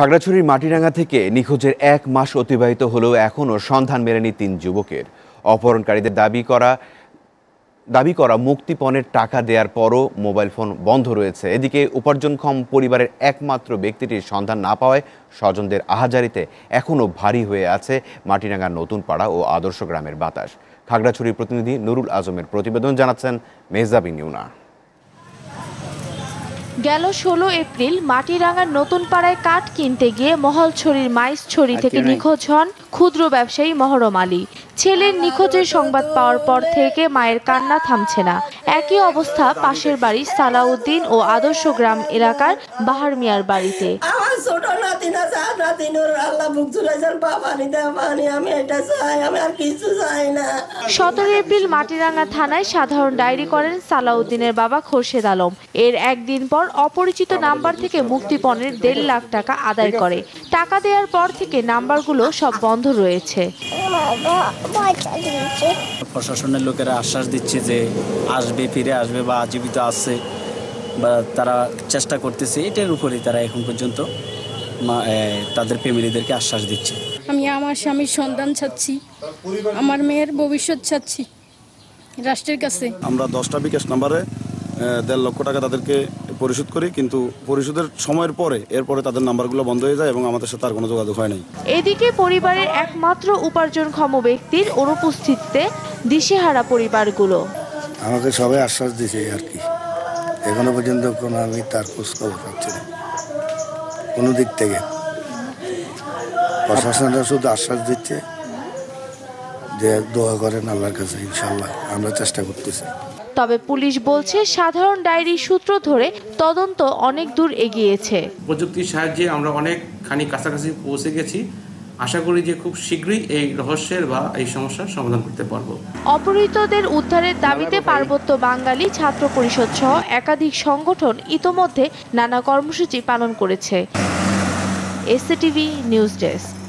খাগড়াছড়ির মাটিরাঙ্গা থেকে নিখোঁজের এক মাস অতিবাহিত হলেও এখনও সন্ধান মেলেনি তিন যুবকের অপহরণকারীদের দাবি করা দাবি করা মুক্তিপণের টাকা দেওয়ার পরও মোবাইল ফোন বন্ধ রয়েছে এদিকে উপার্জনক্ষম পরিবারের একমাত্র ব্যক্তিটির সন্ধান না পাওয়ায় স্বজনদের আহাজারিতে এখনও ভারী হয়ে আছে মাটিরাঙ্গার নতুন পাড়া ও আদর্শ গ্রামের বাতাস খাগড়াছড়ির প্রতিনিধি নুরুল আজমের প্রতিবেদন জানাচ্ছেন মেহজাবিন ইউনা গেল ষোলো এপ্রিল মাটিরাঙ্গার নতুন পাড়ায় কাঠ কিনতে গিয়ে মহলছড়ির ছড়ি থেকে নিখোঁজ হন ক্ষুদ্র ব্যবসায়ী মহরম আলী ছেলের নিখোঁজের সংবাদ পাওয়ার পর থেকে মায়ের কান্না থামছে না একই অবস্থা পাশের বাড়ি সালাউদ্দিন ও আদর্শ গ্রাম এলাকার বাহার মিয়ার বাড়িতে ছোট নাতিনা চার নাতিনুর আল্লাহ বুক জুড়াইছেন পানি পানি আমি এটা চাই আমি আর কিছু চাই না সতেরো এপ্রিল মাটিরাঙ্গা থানায় সাধারণ ডায়েরি করেন সালাউদ্দিনের বাবা খোরশেদ আলম এর একদিন পর অপরিচিত নাম্বার থেকে মুক্তিপণের দেড় লাখ টাকা আদায় করে টাকা দেওয়ার পর থেকে নাম্বারগুলো সব বন্ধ রয়েছে প্রশাসনের লোকেরা আশ্বাস দিচ্ছে যে আসবে ফিরে আসবে বা জীবিত আছে বা তারা চেষ্টা করতেছে এটার উপরেই তারা এখন পর্যন্ত তাদের ফ্যামিলিদেরকে আশ্বাস দিচ্ছে আমি আমার স্বামীর সন্তান চাচ্ছি আমার মেয়ের ভবিষ্যৎ চাচ্ছি রাষ্ট্রের কাছে আমরা দশটা বিকাশ নাম্বারে দেড় লক্ষ টাকা তাদেরকে পরিশোধ করি কিন্তু পরিশোধের সময়ের পরে এরপরে তাদের নাম্বারগুলো বন্ধ হয়ে যায় এবং আমাদের সাথে আর কোনো যোগাযোগ হয় নাই এদিকে পরিবারের একমাত্র উপার্জনক্ষম ব্যক্তির অনুপস্থিতিতে দিশেহারা পরিবারগুলো আমাকে সবাই আশ্বাস দিছে আর কি এখনো পর্যন্ত কোনো আমি তার খোঁজখবর পাচ্ছি না কোনো দিক থেকে প্রশাসনটা শুধু আশ্বাস দিচ্ছে যে দোয়া করেন আল্লাহর কাছে ইনশাল্লাহ আমরা চেষ্টা করতেছি তবে পুলিশ বলছে সাধারণ ডায়েরি সূত্র ধরে তদন্ত অনেক দূর এগিয়েছে প্রযুক্তির সাহায্যে আমরা অনেকখানি কাছাকাছি পৌঁছে গেছি আশা করি যে খুব শীঘ্রই এই রহস্যের বা এই সমস্যার সমাধান করতে পারবো অপহৃতদের উদ্ধারের দাবিতে পার্বত্য বাঙালি ছাত্র পরিষদ সহ একাধিক সংগঠন ইতোমধ্যে নানা কর্মসূচি পালন করেছে এসটিভি নিউজ ডেস্ক